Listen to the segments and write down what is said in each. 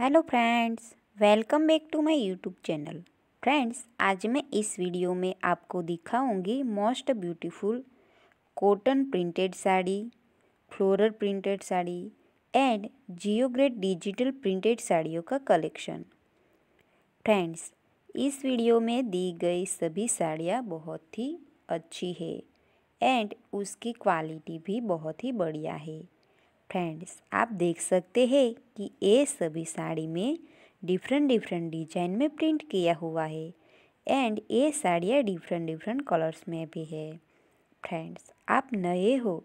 hello friends welcome back to my YouTube channel friends आज मैं इस वीडियो में आपको दिखाऊंगी most beautiful cotton printed sari floral printed sari and georgette digital printed साड़ियों का कलेक्शन फ्रेंड्स इस वीडियो में दी गई सभी साड़ियाँ बहुत ही अच्छी है एंड उसकी क्वालिटी भी बहुत ही बढ़िया है फ्रेंड्स आप देख सकते हैं कि ये सभी साड़ी में डिफरेंट डिफरेंट डिजाइन में प्रिंट किया हुआ है एंड ये साड़ियाँ डिफरेंट डिफरेंट कलर्स में भी है फ्रेंड्स आप नए हो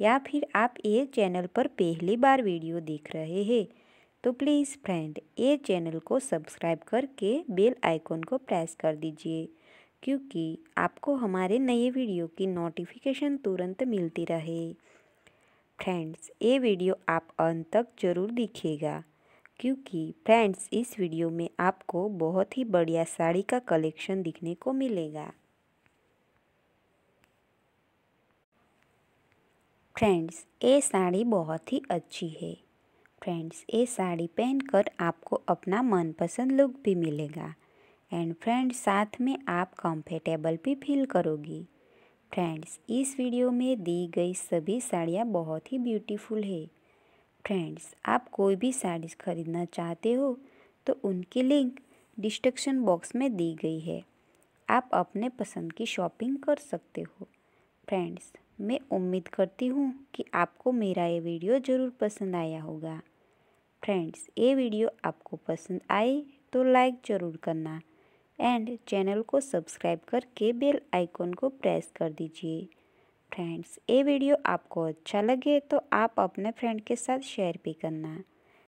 या फिर आप ये चैनल पर पहली बार वीडियो देख रहे हैं तो प्लीज़ फ्रेंड ये चैनल को सब्सक्राइब करके बेल आइकॉन को प्रेस कर दीजिए क्योंकि आपको हमारे नए वीडियो की नोटिफिकेशन तुरंत मिलती रहे फ्रेंड्स ये वीडियो आप अंत तक ज़रूर देखिएगा क्योंकि फ्रेंड्स इस वीडियो में आपको बहुत ही बढ़िया साड़ी का कलेक्शन दिखने को मिलेगा फ्रेंड्स ये साड़ी बहुत ही अच्छी है फ्रेंड्स ये साड़ी पहनकर आपको अपना मनपसंद लुक भी मिलेगा एंड फ्रेंड्स साथ में आप कंफर्टेबल भी फील करोगी फ्रेंड्स इस वीडियो में दी गई सभी साड़ियाँ बहुत ही ब्यूटीफुल है फ्रेंड्स आप कोई भी साड़ी खरीदना चाहते हो तो उनकी लिंक डिस्क्रिप्शन बॉक्स में दी गई है आप अपने पसंद की शॉपिंग कर सकते हो फ्रेंड्स मैं उम्मीद करती हूँ कि आपको मेरा ये वीडियो ज़रूर पसंद आया होगा फ्रेंड्स ये वीडियो आपको पसंद आए तो लाइक ज़रूर करना एंड चैनल को सब्सक्राइब करके बेल आइकॉन को प्रेस कर दीजिए फ्रेंड्स ये वीडियो आपको अच्छा लगे तो आप अपने फ्रेंड के साथ शेयर भी करना